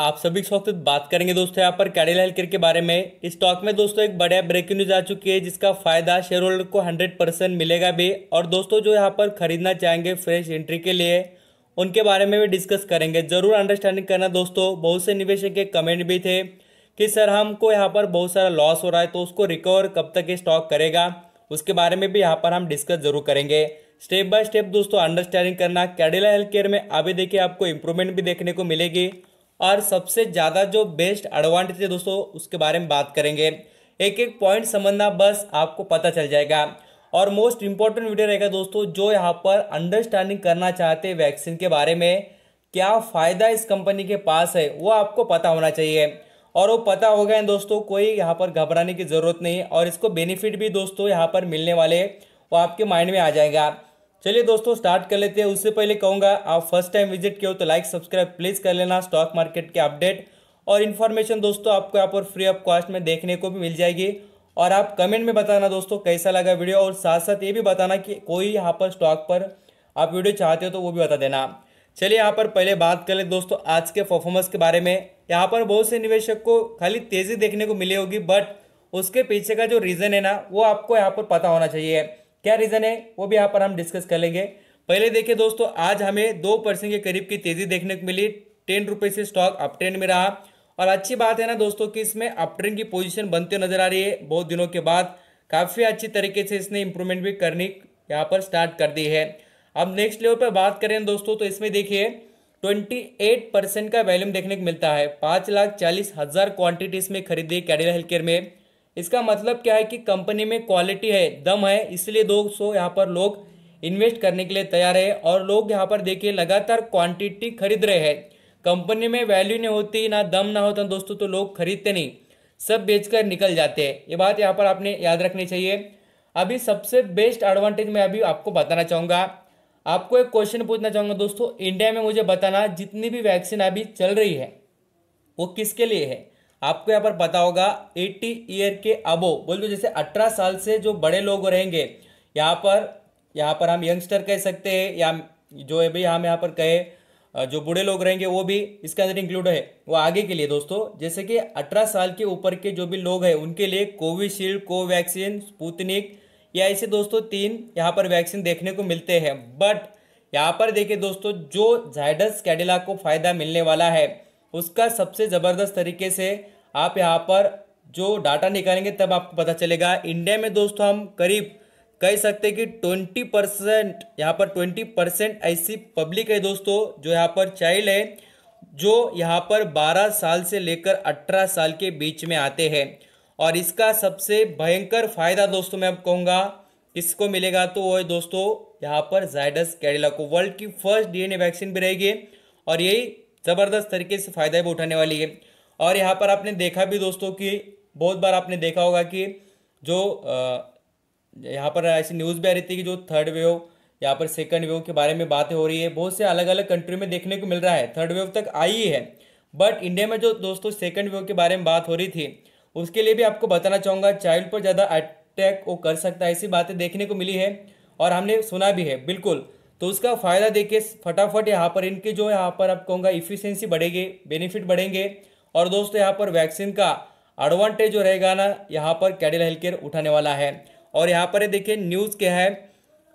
आप सभी इस बात करेंगे दोस्तों यहाँ पर कैडिला हेल्थ केयर के बारे में इस स्टॉक में दोस्तों एक बड़ा ब्रेकिंग न्यूज आ चुकी है जिसका फायदा शेयर होल्डर को 100 परसेंट मिलेगा भी और दोस्तों जो यहाँ पर खरीदना चाहेंगे फ्रेश एंट्री के लिए उनके बारे में भी डिस्कस करेंगे जरूर अंडरस्टैंडिंग करना दोस्तों बहुत से निवेशक के कमेंट भी थे कि सर हमको यहाँ पर बहुत सारा लॉस हो रहा है तो उसको रिकवर कब तक ये स्टॉक करेगा उसके बारे में भी यहाँ पर हम डिस्कस जरूर करेंगे स्टेप बाय स्टेप दोस्तों अंडरस्टैंडिंग करना कैडिला हेल्थ केयर में अभी देखिए आपको इंप्रूवमेंट भी देखने को मिलेगी और सबसे ज़्यादा जो बेस्ट एडवांटेज है दोस्तों उसके बारे में बात करेंगे एक एक पॉइंट समझना बस आपको पता चल जाएगा और मोस्ट इम्पॉर्टेंट वीडियो रहेगा दोस्तों जो यहाँ पर अंडरस्टैंडिंग करना चाहते हैं वैक्सीन के बारे में क्या फ़ायदा इस कंपनी के पास है वो आपको पता होना चाहिए और वो पता हो गए दोस्तों कोई यहाँ पर घबराने की ज़रूरत नहीं और इसको बेनिफिट भी दोस्तों यहाँ पर मिलने वाले वो आपके माइंड में आ जाएगा चलिए दोस्तों स्टार्ट कर लेते हैं उससे पहले कहूँगा आप फर्स्ट टाइम विजिट किए हो तो लाइक सब्सक्राइब प्लीज़ कर लेना स्टॉक मार्केट के अपडेट और इन्फॉर्मेशन दोस्तों आपको यहाँ पर फ्री ऑफ कॉस्ट में देखने को भी मिल जाएगी और आप कमेंट में बताना दोस्तों कैसा लगा वीडियो और साथ साथ ये भी बताना कि कोई यहाँ पर स्टॉक पर आप वीडियो चाहते हो तो वो भी बता देना चलिए यहाँ पर पहले बात कर ले दोस्तों आज के परफॉर्मेंस के बारे में यहाँ पर बहुत से निवेशक को खाली तेज़ी देखने को मिली होगी बट उसके पीछे का जो रीज़न है ना वो आपको यहाँ पर पता होना चाहिए क्या रीज़न है वो भी यहाँ पर हम डिस्कस कर लेंगे पहले देखिए दोस्तों आज हमें दो परसेंट के करीब की तेज़ी देखने को मिली टेन रुपये से स्टॉक अप ट्रेंड में रहा और अच्छी बात है ना दोस्तों कि इसमें अप ट्रेंड की पोजीशन बनते नजर आ रही है बहुत दिनों के बाद काफ़ी अच्छी तरीके से इसने इंप्रूवमेंट भी करनी यहाँ पर स्टार्ट कर दी है अब नेक्स्ट लेवल पर बात करें दोस्तों तो इसमें देखिए 28 परसेंट का वैल्यूम देखने को मिलता है पाँच लाख चालीस हज़ार क्वांटिटी इसमें खरीदी कैडिला हेल्थ केयर में इसका मतलब क्या है कि कंपनी में क्वालिटी है दम है इसलिए दोस्तों यहाँ पर लोग इन्वेस्ट करने के लिए तैयार है और लोग यहाँ पर देखिए लगातार क्वांटिटी खरीद रहे हैं कंपनी में वैल्यू नहीं होती ना दम ना होता दोस्तों तो लोग खरीदते नहीं सब बेचकर निकल जाते हैं ये बात यहाँ पर आपने याद रखनी चाहिए अभी सबसे बेस्ट एडवांटेज मैं अभी आपको बताना चाहूँगा आपको एक क्वेश्चन पूछना चाहूँगा दोस्तों इंडिया में मुझे बताना जितनी भी वैक्सीन अभी चल रही है वो किसके लिए है आपको यहाँ पर पता होगा 80 ईयर के अबो बोल दो जैसे 18 साल से जो बड़े लोग रहेंगे यहाँ पर यहाँ पर हम यंगस्टर कह सकते हैं या जो है भाई हम यहाँ पर कहे जो बूढ़े लोग रहेंगे वो भी इसके अंदर इंक्लूड है वो आगे के लिए दोस्तों जैसे कि 18 साल के ऊपर के जो भी लोग हैं उनके लिए कोविशील्ड कोवैक्सीन स्पूतनिक या ऐसे दोस्तों तीन यहाँ पर वैक्सीन देखने को मिलते हैं बट यहाँ पर देखिए दोस्तों जो जायडस कैडिला को फायदा मिलने वाला है उसका सबसे ज़बरदस्त तरीके से आप यहाँ पर जो डाटा निकालेंगे तब आपको पता चलेगा इंडिया में दोस्तों हम करीब कह सकते हैं कि ट्वेंटी परसेंट यहाँ पर ट्वेंटी परसेंट ऐसी पब्लिक है दोस्तों जो यहाँ पर चाइल्ड है जो यहाँ पर बारह साल से लेकर अठारह साल के बीच में आते हैं और इसका सबसे भयंकर फायदा दोस्तों मैं अब कहूँगा किसको मिलेगा तो वो है दोस्तों यहाँ पर जायडस कैडिला को वर्ल्ड की फर्स्ट डीएनए वैक्सीन भी रहेगी और यही ज़बरदस्त तरीके से फ़ायदा भी उठाने वाली है और यहाँ पर आपने देखा भी दोस्तों कि बहुत बार आपने देखा होगा कि जो यहाँ पर ऐसी न्यूज़ भी आ रही थी कि जो थर्ड वेव यहाँ पर सेकंड वेव के बारे में बातें हो रही है बहुत से अलग अलग कंट्री में देखने को मिल रहा है थर्ड वेव तक आई है बट इंडिया में जो दोस्तों सेकंड वेव के बारे में बात हो रही थी उसके लिए भी आपको बताना चाहूँगा चाइल्ड पर ज़्यादा अटैक वो कर सकता है ऐसी बातें देखने को मिली है और हमने सुना भी है बिल्कुल तो उसका फ़ायदा देखिए फटाफट यहाँ पर इनके जो यहाँ पर आप कहूँगा इफिशियंसी बढ़ेगी बेनिफिट बढ़ेंगे और दोस्तों यहाँ पर वैक्सीन का एडवांटेज जो रहेगा ना यहाँ पर कैडिल हेल्थ केयर उठाने वाला है और यहाँ पर देखिए न्यूज़ क्या है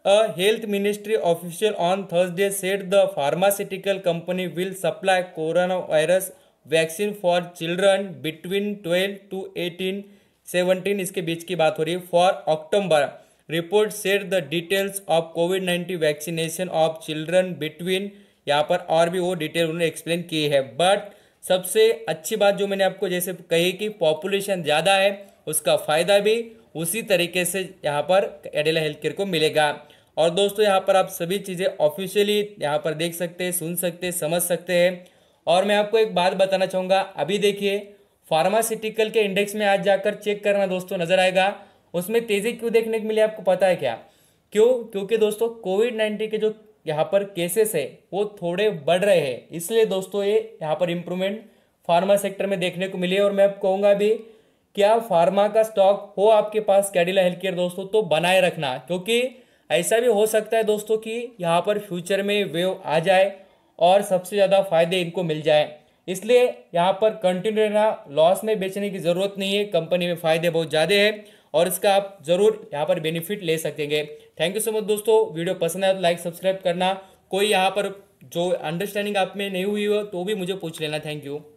a health ministry official on Thursday said the pharmaceutical company will supply corona virus vaccine for children between twelve to eighteen seventeen इसके बीच की बात हो रही है for October report share the details of covid nineteen vaccination of children between यहाँ पर और भी वो डिटेल उन्होंने एक्सप्लेन की है बट सबसे अच्छी बात जो मैंने आपको जैसे कही कि पॉपुलेशन ज़्यादा है उसका फ़ायदा भी उसी तरीके से यहाँ पर एडेला हेल्थ केयर को मिलेगा और दोस्तों यहाँ पर आप सभी चीज़ें ऑफिशियली यहाँ पर देख सकते हैं सुन सकते हैं समझ सकते हैं और मैं आपको एक बात बताना चाहूँगा अभी देखिए फार्मास्यूटिकल के इंडेक्स में आज जाकर चेक करना दोस्तों नज़र आएगा उसमें तेज़ी क्यों देखने को मिली आपको पता है क्या क्यों क्योंकि दोस्तों कोविड नाइन्टीन के जो यहाँ पर केसेस है वो थोड़े बढ़ रहे हैं इसलिए दोस्तों ये यहाँ पर इम्प्रूवमेंट फार्मा सेक्टर में देखने को मिली है और मैं आप कहूँगा भी क्या फार्मा का स्टॉक हो आपके पास कैडिला हेल्थ केयर दोस्तों तो बनाए रखना क्योंकि ऐसा भी हो सकता है दोस्तों कि यहाँ पर फ्यूचर में वेव आ जाए और सबसे ज़्यादा फायदे इनको मिल जाए इसलिए यहाँ पर कंटिन्यू रहना लॉस में बेचने की ज़रूरत नहीं है कंपनी में फ़ायदे बहुत ज़्यादा है और इसका आप जरूर यहाँ पर बेनिफिट ले सकेंगे थैंक यू सो मच दोस्तों वीडियो पसंद आया तो लाइक सब्सक्राइब करना कोई यहाँ पर जो अंडरस्टैंडिंग आप में नहीं हुई हो तो भी मुझे पूछ लेना थैंक यू